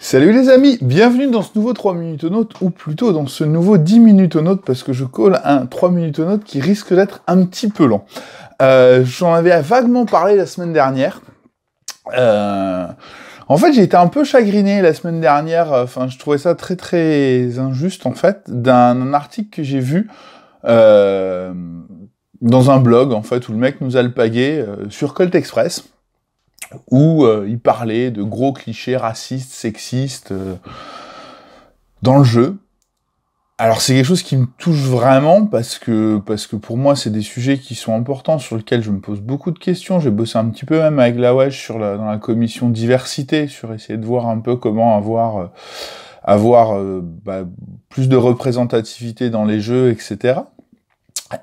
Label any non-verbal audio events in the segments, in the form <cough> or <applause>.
Salut les amis, bienvenue dans ce nouveau 3 minutes au note, ou plutôt dans ce nouveau 10 minutes au note, parce que je colle un 3 minutes au note qui risque d'être un petit peu lent. Euh, j'en avais vaguement parlé la semaine dernière. Euh, en fait, j'ai été un peu chagriné la semaine dernière, enfin je trouvais ça très très injuste en fait, d'un article que j'ai vu euh, dans un blog en fait, où le mec nous a le pagué sur Colt Express où euh, il parlait de gros clichés racistes, sexistes euh, dans le jeu. Alors c'est quelque chose qui me touche vraiment parce que parce que pour moi c'est des sujets qui sont importants sur lesquels je me pose beaucoup de questions. J'ai bossé un petit peu même avec la sur dans la commission diversité sur essayer de voir un peu comment avoir euh, avoir bah, plus de représentativité dans les jeux, etc.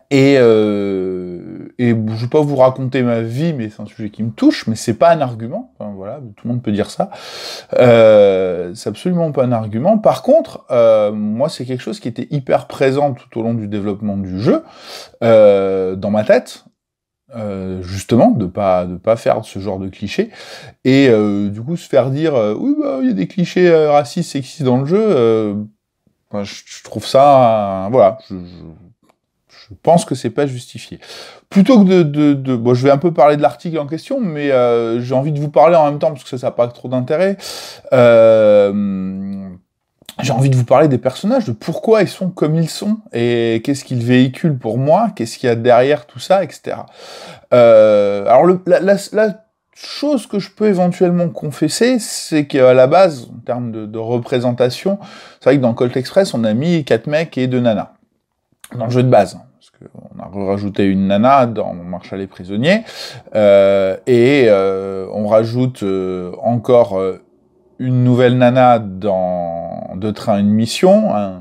Et, euh, et je vais pas vous raconter ma vie, mais c'est un sujet qui me touche, mais c'est pas un argument. voilà, tout le monde peut dire ça. Euh, c'est absolument pas un argument. Par contre, euh, moi, c'est quelque chose qui était hyper présent tout au long du développement du jeu euh, dans ma tête. Euh, justement de pas de pas faire ce genre de cliché et euh, du coup se faire dire euh, oui bah, il y a des clichés racistes sexistes dans le jeu je, trouve ça voilà je, je pense que c'est pas justifié. Plutôt que de, de, bon, je vais un peu parler de l'article en question, mais euh, j'ai envie de vous parler en même temps parce que ça n'a pas trop d'intérêt. Euh, j'ai envie de vous parler des personnages, de pourquoi ils sont comme ils sont et qu'est-ce qu'ils véhiculent pour moi, qu'est-ce qu'il y a derrière tout ça, etc. Euh, alors la, chose que je peux éventuellement confesser, c'est qu'à la base, en termes de, de représentation, c'est vrai que dans Colt Express, on a mis quatre mecs et deux nanas dans le jeu de base on a rajouté une nana dans à les prisonniers, euh, et euh, on rajoute euh, encore une nouvelle nana dans Deux trains, une mission, un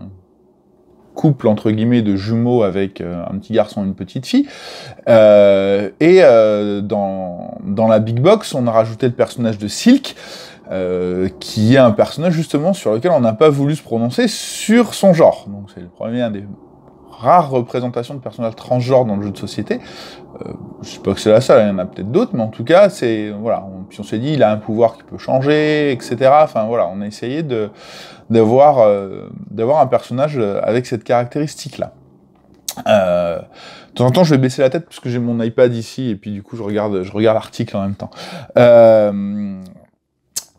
couple entre guillemets de jumeaux avec un petit garçon et une petite fille. et dans, la Big Box, on a rajouté le personnage de Silk. qui est un personnage justement sur lequel on n'a pas voulu se prononcer sur son genre. Donc c'est le premier, des rare représentation de personnages transgenres dans le jeu de société. Euh, je sais pas que c'est la seule, hein, il y en a peut-être d'autres, mais en tout cas, c'est voilà. On, puis on s'est dit, il a un pouvoir qui peut changer, etc. Enfin voilà, on a essayé de d'avoir euh, d'avoir un personnage euh, avec cette caractéristique là. de temps en temps, je vais baisser la tête parce que j'ai mon iPad ici et puis du coup, je regarde je regarde l'article en même temps. Euh,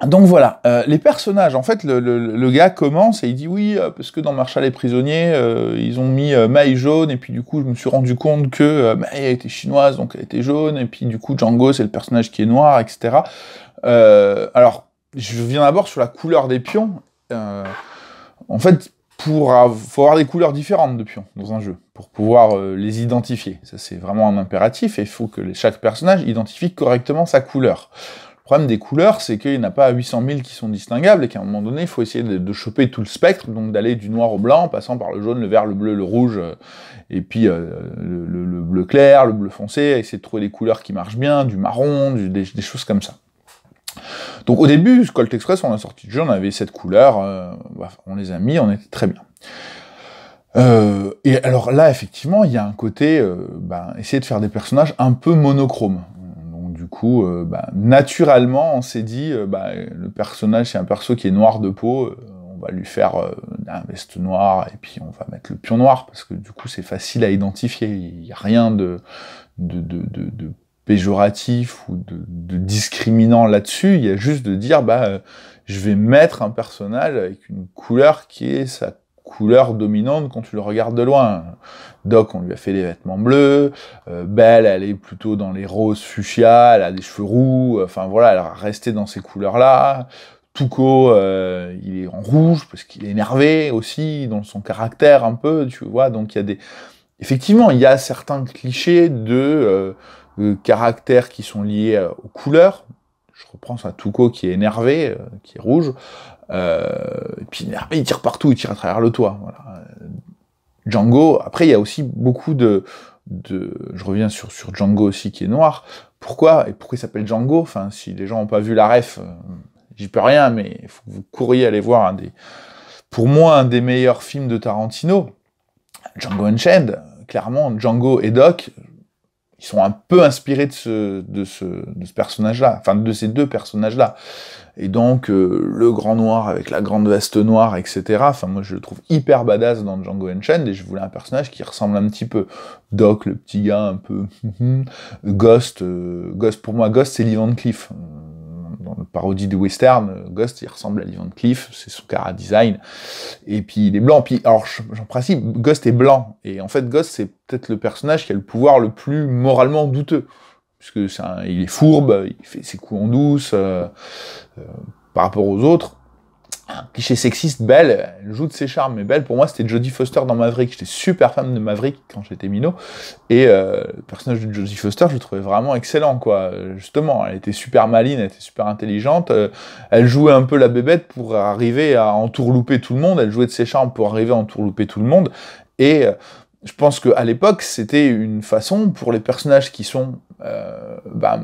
donc voilà, euh, les personnages, en fait, le, gars commence et il dit oui, euh, parce que dans Marshall les prisonniers, euh, ils ont mis Mai jaune, et puis du coup, je me suis rendu compte que Mai était chinoise, donc elle était jaune, et puis du coup, Django, c'est le personnage qui est noir, etc. alors, je viens d'abord sur la couleur des pions. en fait, pour avoir, des couleurs différentes de pions dans un jeu, pour pouvoir les identifier. Ça, c'est vraiment un impératif, et il faut que chaque personnage identifie correctement sa couleur. Le problème des couleurs, c'est qu'il n'y en a pas 800 000 qui sont distinguables et qu'à un moment donné, il faut essayer de, choper tout le spectre, donc d'aller du noir au blanc, en passant par le jaune, le vert, le bleu, le rouge, euh, et puis euh, le, bleu clair, le bleu foncé, essayer de trouver des couleurs qui marchent bien, du marron, des, choses comme ça. Donc au début, Colt Express, on a sorti du jeu, on avait cette couleur, euh, bah, on les a mis, on était très bien. et alors là, effectivement, il y a un côté, ben, essayer de faire des personnages un peu monochromes du coup, euh, bah, naturellement, on s'est dit, euh, bah, le personnage, c'est un perso qui est noir de peau, euh, on va lui faire un veste noir et puis on va mettre le pion noir, parce que du coup, c'est facile à identifier. Il n'y a rien de, de péjoratif ou de, discriminant là-dessus. Il y a juste de dire, bah, je vais mettre un personnage avec une couleur qui est sa couleur dominante quand tu le regardes de loin. Doc, on lui a fait les vêtements bleus. Euh, Belle, elle est plutôt dans les roses fuchsia. Elle a des cheveux roux. Enfin voilà, elle a resté dans ces couleurs-là. Tuco, euh, il est en rouge parce qu'il est énervé aussi dans son caractère un peu, tu vois. Donc il y a des, effectivement, il y a certains clichés de euh, caractères qui sont liés aux couleurs, je reprends ça, Tuco qui est énervé, euh, qui est rouge, euh, et puis il tire partout, il tire à travers le toit. Euh, Django, après il y a aussi beaucoup de, je reviens sur, Django aussi qui est noir. Pourquoi et pourquoi il s'appelle Django Enfin, si les gens n'ont pas vu la ref, j'y peux rien, mais il faut que vous courriez aller voir un des, pour moi, un des meilleurs films de Tarantino, Django Unchained. Clairement, Django et Doc, ils sont un peu inspirés de ce, de ce, de ce personnage-là, enfin de ces deux personnages-là. Et donc, euh, le grand noir avec la grande veste noire, etc. Enfin, moi, je le trouve hyper badass dans Django Unchained et je voulais un personnage qui ressemble un petit peu. Doc, le petit gars un peu. <laughs> Ghost, euh, Ghost, pour moi, Ghost, c'est Lee Van Cleef dans le parodie de western, Ghost, il ressemble à Livon Cliff, c'est son cara design. Et puis il est blanc. Puis alors, en principe, Ghost est blanc. Et en fait, Ghost, c'est peut-être le personnage qui a le pouvoir le plus moralement douteux. Puisque est il est fourbe, il fait ses coups en douce euh, euh, par rapport aux autres un cliché sexiste, Belle, elle joue de ses charmes, mais Belle, pour moi, c'était Jodie Foster dans Maverick. J'étais super fan de Maverick quand j'étais minot. Et euh, le personnage de Jodie Foster, je le trouvais vraiment excellent, quoi. Justement, elle était super maline, elle était super intelligente. Euh, elle jouait un peu la bébête pour arriver à entourlouper tout le monde. Elle jouait de ses charmes pour arriver à entourlouper tout le monde. Et euh, je pense qu'à l'époque, c'était une façon pour les personnages qui sont bah,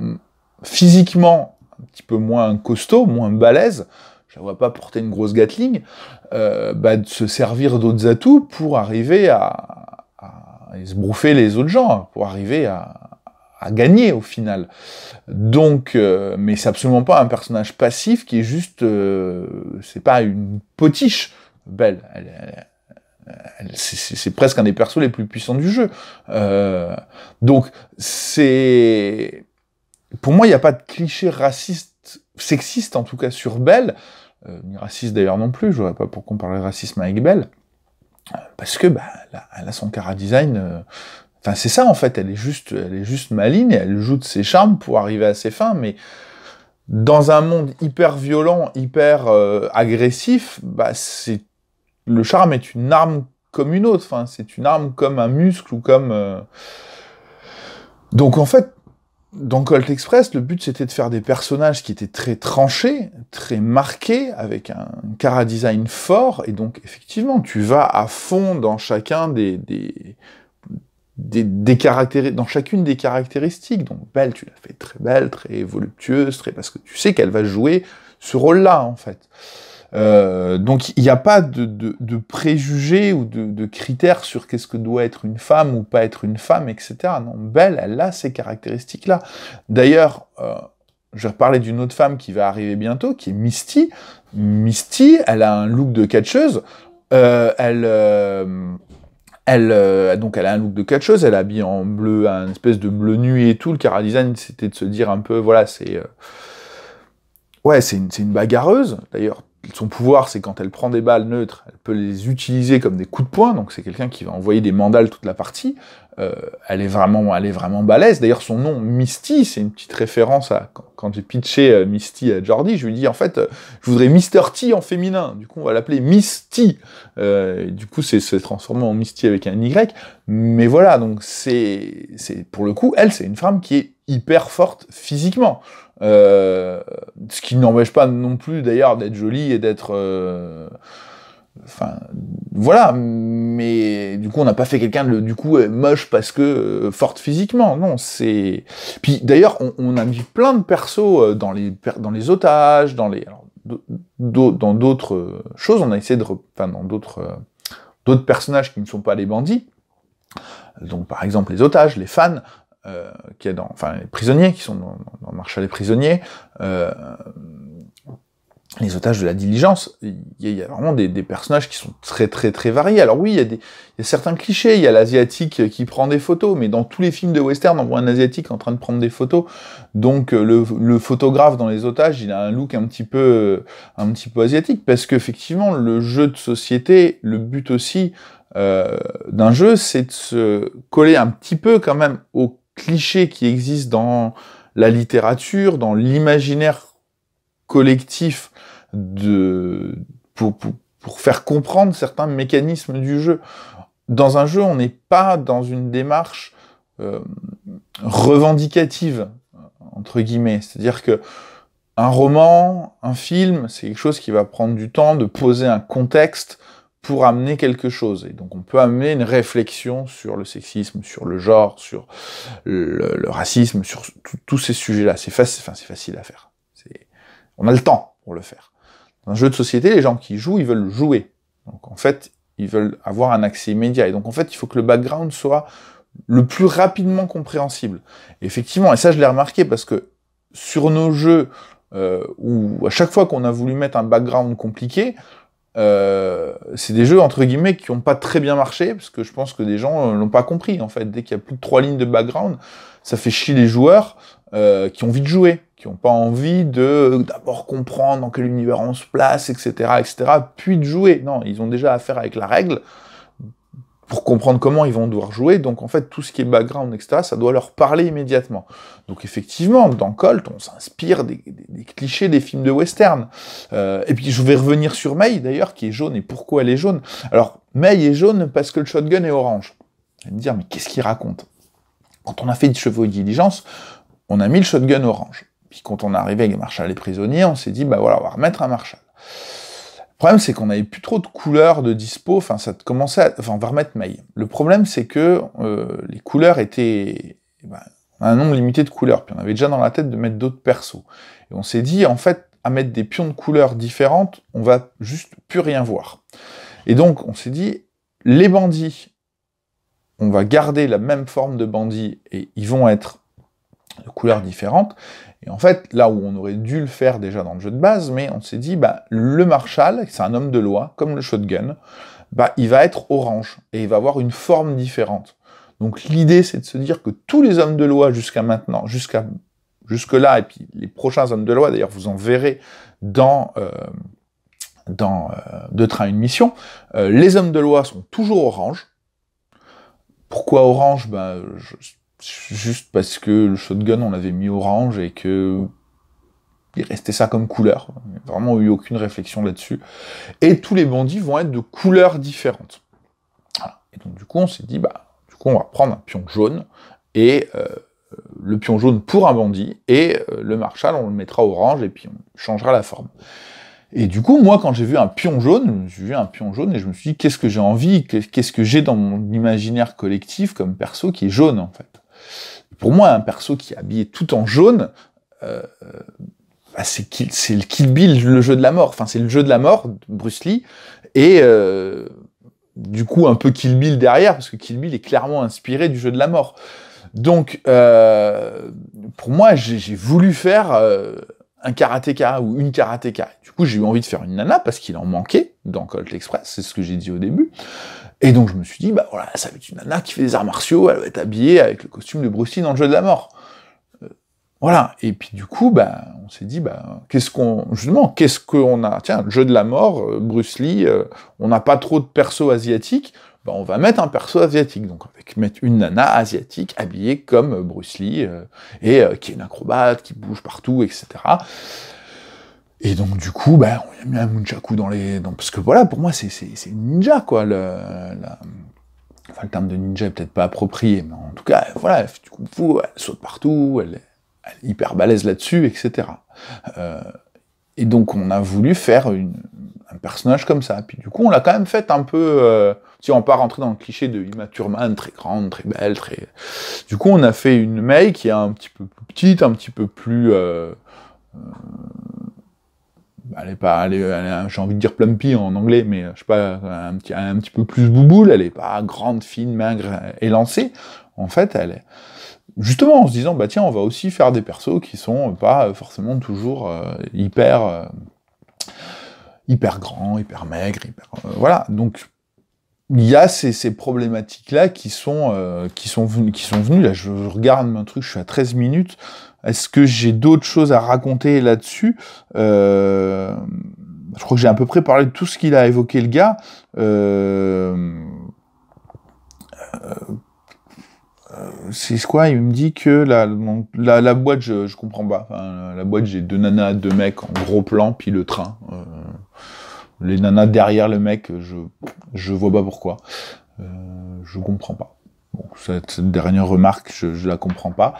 physiquement un petit peu moins costauds, moins balèzes, je ne vois pas porter une grosse Gatling, euh, bah, de se servir d'autres atouts pour arriver à, à se brouffer les autres gens, pour arriver à, gagner au final. Donc, euh, mais c'est absolument pas un personnage passif qui est juste, euh, c'est pas une potiche belle. c'est presque un des persos les plus puissants du jeu. Euh, donc, c'est... Pour moi, il n'y a pas de cliché raciste sexiste, en tout cas sur Belle, euh, ni raciste d'ailleurs non plus, je ne vois pas pour comparer le racisme avec Belle, euh, parce que bah, elle, a, son cara design. Euh, enfin, c'est ça en fait. Elle est juste, elle est juste maligne. Et elle joue de ses charmes pour arriver à ses fins, mais dans un monde hyper violent, hyper agressif, bah, c'est le charme est une arme comme une autre. Enfin, c'est une arme comme un muscle ou comme. Donc en fait, dans Colt Express, le but c'était de faire des personnages qui étaient très tranchés, très marqués, avec un cara design fort, et donc effectivement, tu vas à fond dans chacun des, des, des, dans chacune des caractéristiques. Donc belle, tu l'as fait très belle, très voluptueuse, très parce que tu sais qu'elle va jouer ce rôle-là en fait. Euh, donc il n'y a pas de, préjugés ou de, critères sur qu'est-ce que doit être une femme ou pas être une femme, etc. Non, Belle, elle a ces caractéristiques-là. D'ailleurs, euh, je vais reparler d'une autre femme qui va arriver bientôt, qui est Misty. Misty, elle a un look de catcheuse. Euh, elle, elle, donc elle a un look de catcheuse, elle habille en bleu, un espèce de bleu nuit et tout. Le cara design, c'était de se dire un peu, voilà, c'est ouais, c'est une, une, bagarreuse. D'ailleurs, son pouvoir, c'est quand elle prend des balles neutres, elle peut les utiliser comme des coups de poing. Donc c'est quelqu'un qui va envoyer des mandales toute la partie. Euh, elle est vraiment, elle est vraiment balèze. D'ailleurs, son nom Misty, c'est une petite référence à quand, j'ai pitché euh, Misty à Jordi, je lui dis en fait, euh, je voudrais Mister T en féminin. Du coup, on va l'appeler Misty. du coup, c'est se transformé en Misty avec un Y. Mais voilà, donc c'est, c'est pour le coup, elle, c'est une femme qui est hyper forte physiquement. Euh, ce qui n'empêche pas non plus d'ailleurs d'être joli et d'être... Euh, enfin, voilà, mais du coup, on n'a pas fait quelqu'un de, du coup, moche parce que euh, forte physiquement, non, c'est... Puis d'ailleurs, on, a mis plein de persos dans les, dans les otages, dans les... dans d'autres choses, on a essayé de... reprendre Enfin, dans d'autres d'autres personnages qui ne sont pas les bandits, donc par exemple les otages, les fans, euh, qui est dans, enfin les prisonniers qui sont dans, dans Marche à les prisonniers, euh, les otages de la diligence, il y, a vraiment des, des, personnages qui sont très très très variés. Alors oui, il y, y, a certains clichés, il y a l'asiatique qui prend des photos, mais dans tous les films de western, on voit un asiatique en train de prendre des photos. Donc euh, le, le photographe dans les otages, il a un look un petit peu un petit peu asiatique, parce qu'effectivement le jeu de société, le but aussi euh, d'un jeu, c'est de se coller un petit peu quand même au clichés qui existent dans la littérature, dans l'imaginaire collectif pour, faire comprendre certains mécanismes du jeu. Dans un jeu, on n'est pas dans une démarche euh, revendicative entre guillemets, c'est-à-dire que un roman, un film, c'est quelque chose qui va prendre du temps de poser un contexte, pour amener quelque chose. Et donc on peut amener une réflexion sur le sexisme, sur le genre, sur le, racisme, sur tous ces sujets-là. C'est facile, enfin c'est facile à faire. On a le temps pour le faire. Dans un jeu de société, les gens qui jouent, ils veulent jouer. Donc en fait, ils veulent avoir un accès immédiat. Et donc en fait, il faut que le background soit le plus rapidement compréhensible. effectivement, et ça je l'ai remarqué parce que sur nos jeux euh, où à chaque fois qu'on a voulu mettre un background compliqué, euh, c'est des jeux entre guillemets qui n'ont pas très bien marché parce que je pense que des gens euh, l'ont pas compris en fait. Dès qu'il y a plus de trois lignes de background, ça fait chier les joueurs euh, qui ont envie de jouer, qui n'ont pas envie de d'abord comprendre dans quel univers on se place, etc., etc., puis de jouer. Non, ils ont déjà affaire avec la règle pour comprendre comment ils vont devoir jouer. Donc en fait, tout ce qui est background, etc., ça doit leur parler immédiatement. Donc effectivement, dans Colt, on s'inspire des, clichés des films de western. Euh, et puis je vais revenir sur May, d'ailleurs, qui est jaune, et pourquoi elle est jaune. Alors, May est jaune parce que le shotgun est orange. Vous me dire, mais qu'est-ce qu'il raconte Quand on a fait des chevaux de diligence, on a mis le shotgun orange. Puis quand on est arrivé avec Marshall et prisonniers, on s'est dit, bah voilà, on va remettre un Marshall. Le problème, c'est qu'on n'avait plus trop de couleurs de dispo. Enfin, ça commençait à... Enfin, on va remettre mail. Le problème, c'est que euh, les couleurs étaient... Eh ben, un nombre limité de couleurs. Puis on avait déjà dans la tête de mettre d'autres persos. Et on s'est dit, en fait, à mettre des pions de couleurs différentes, on va juste plus rien voir. Et donc, on s'est dit, les bandits, on va garder la même forme de bandits et ils vont être de couleurs différentes. Et en fait, là où on aurait dû le faire déjà dans le jeu de base, mais on s'est dit, bah, le Marshall, c'est un homme de loi, comme le shotgun, bah, il va être orange, et il va avoir une forme différente. Donc l'idée, c'est de se dire que tous les hommes de loi jusqu'à maintenant, jusqu'à jusque-là, et puis les prochains hommes de loi, d'ailleurs, vous en verrez dans... Euh, dans euh, Deux trains, une mission, euh, les hommes de loi sont toujours orange. Pourquoi orange ben, je, juste parce que le shotgun on l'avait mis orange et que il restait ça comme couleur. Vraiment eu aucune réflexion là-dessus. Et tous les bandits vont être de couleurs différentes. Et donc du coup on s'est dit bah du coup on va prendre un pion jaune et euh, le pion jaune pour un bandit et euh, le marshal on le mettra orange et puis on changera la forme. Et du coup, moi, quand j'ai vu un pion jaune, j'ai vu un pion jaune et je me suis dit, qu'est-ce que j'ai envie, qu'est-ce que j'ai dans mon imaginaire collectif comme perso qui est jaune, en fait pour moi, un perso qui est habillé tout en jaune, euh, euh, bah, c'est le Kill Bill, le jeu de la mort. Enfin, c'est le jeu de la mort, Bruce Lee. Et euh, du coup, un peu Kill Bill derrière, parce que Kill Bill est clairement inspiré du jeu de la mort. Donc, pour moi, j'ai voulu faire un karatéka ou une karatéka. Du coup, j'ai eu envie de faire une nana parce qu'il en manquait dans Colt Express, c'est ce que j'ai dit au début. Et donc je me suis dit, bah voilà, ça va être une nana qui fait des arts martiaux, elle va être habillée avec le costume de Bruce Lee dans le jeu de la mort. Euh, voilà. Et puis du coup, bah, on s'est dit, bah, qu'est-ce qu'on. Justement, qu'est-ce qu'on a. Tiens, le jeu de la mort, euh, Bruce Lee, euh, on n'a pas trop de perso asiatiques. Bah, on va mettre un perso asiatique. Donc, avec mettre une nana asiatique habillée comme Bruce Lee, et qui est une acrobate, qui bouge partout, etc. Et donc, du coup, ben on a mis un Munchaku dans les. Parce que voilà, pour moi, c'est ninja, quoi. Le, Enfin, le terme de ninja est peut-être pas approprié, mais en tout cas, voilà, elle du elle saute partout, elle, est hyper balèze là-dessus, etc. Euh, et donc, on a voulu faire un personnage comme ça. Puis, du coup, on l'a quand même fait un peu. Euh, si on part rentrer dans le cliché de immature très grande, très belle, très. Du coup, on a fait une Mei qui est un petit peu plus petite, un petit peu plus. Euh, elle est pas, j'ai envie de dire plumpy en anglais, mais euh, je sais pas, euh, un petit, un petit peu plus bouboule, elle est pas grande, fine, maigre, élancée. En fait, elle est, justement en se disant, bah tiens, on va aussi faire des persos qui sont pas euh, forcément toujours hyper, hyper grands, hyper maigres, hyper, voilà. Donc, il y a ces, ces problématiques-là qui sont, qui sont, venues, qui sont venues. Là, je, je regarde mon truc, je suis à 13 minutes. Est-ce que j'ai d'autres choses à raconter là-dessus euh, Je crois que j'ai à peu près parlé de tout ce qu'il a évoqué, le gars. Euh, euh, c'est quoi Il me dit que la, la, boîte, je, comprends pas. la boîte, j'ai deux nanas, deux mecs en gros plan, puis le train. les nanas derrière le mec, je, je vois pas pourquoi. je comprends pas. Bon, cette, dernière remarque, je, ne la comprends pas.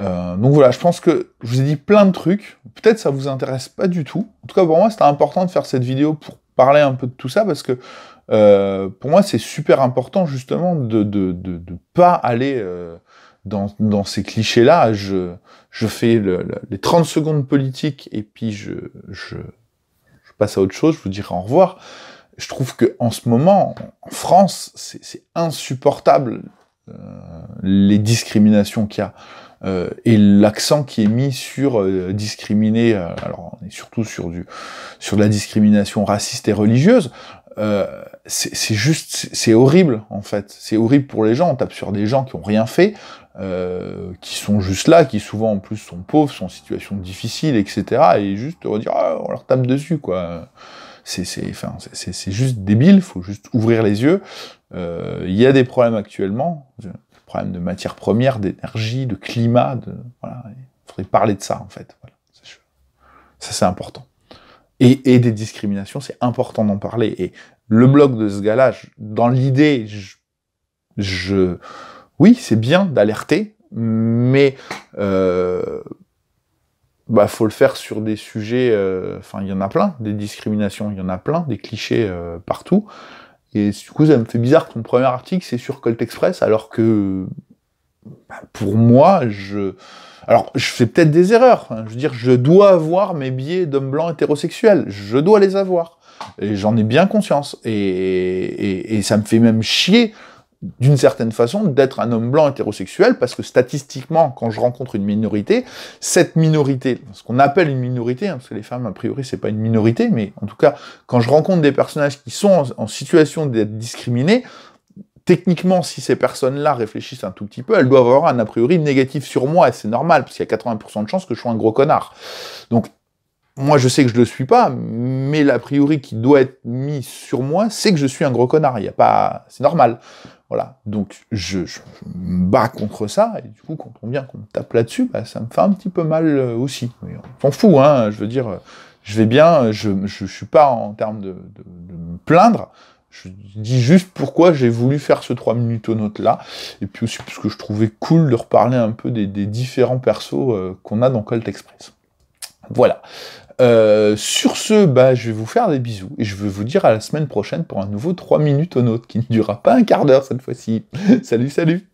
Euh, donc voilà, je pense que je vous ai dit plein de trucs. Peut-être ça vous intéresse pas du tout. En tout cas, pour moi, c'était important de faire cette vidéo pour parler un peu de tout ça parce que euh, pour moi, c'est super important justement de de, de, pas aller euh, dans, dans, ces clichés-là. Je, je fais les 30 secondes politiques et puis je, je, je, passe à autre chose. Je vous dirai au revoir. Je trouve que en ce moment, en France, c'est insupportable euh, les discriminations qu'il y a euh, et l'accent qui est mis sur euh, discriminer. Euh, alors on est surtout sur du sur de la discrimination raciste et religieuse. c'est juste, c'est horrible en fait. C'est horrible pour les gens. On tape sur des gens qui ont rien fait, qui sont juste là, qui souvent en plus sont pauvres, sont en situation difficile, etc. Et juste dire ah, on leur tape dessus quoi. C'est, c'est, enfin, c'est juste débile. Faut juste ouvrir les yeux euh, il y a des problèmes actuellement, des problèmes de matières premières, d'énergie, de climat. De, voilà, il faudrait parler de ça en fait. Ça c'est important. Et, des discriminations, c'est important d'en parler. Et le blog de ce gars-là, dans l'idée, je, oui, c'est bien d'alerter, mais euh, bah, faut le faire sur des sujets. Euh, enfin, il y en a plein des discriminations, il y en a plein des clichés euh, partout. Et du coup, ça me fait bizarre que ton premier article, c'est sur Colt Express, alors que bah, pour moi, je. Alors, je fais peut-être des erreurs. Hein. Je veux dire, je dois avoir mes biais d'homme blanc hétérosexuel. Je dois les avoir. Et j'en ai bien conscience. et, ça me fait même chier d'une certaine façon, d'être un homme blanc hétérosexuel, parce que statistiquement, quand je rencontre une minorité, cette minorité, ce qu'on appelle une minorité, hein, parce que les femmes, a priori, c'est pas une minorité, mais en tout cas, quand je rencontre des personnages qui sont en, situation d'être discriminés, techniquement, si ces personnes-là réfléchissent un tout petit peu, elles doivent avoir un a priori négatif sur moi, et c'est normal, parce qu'il y a 80% de chances que je sois un gros connard. Donc, moi, je sais que je le suis pas, mais l'a priori qui doit être mis sur moi, c'est que je suis un gros connard. Il y a pas, c'est normal. Voilà. Donc je, me bats contre ça, et du coup, quand on vient qu'on me tape là-dessus, bah, ça me fait un petit peu mal euh, aussi. on s'en fout, hein, je veux dire, euh, je vais bien, euh, je ne suis pas en termes de, me plaindre. Je dis juste pourquoi j'ai voulu faire ce 3 minutes au note là, et puis aussi parce que je trouvais cool de reparler un peu des, différents persos qu'on a dans Colt Express. Voilà. Euh, sur ce, bah, je vais vous faire des bisous et je vais vous dire à la semaine prochaine pour un nouveau 3 minutes au nôtre qui ne durera pas un quart d'heure cette fois-ci. <laughs> salut, salut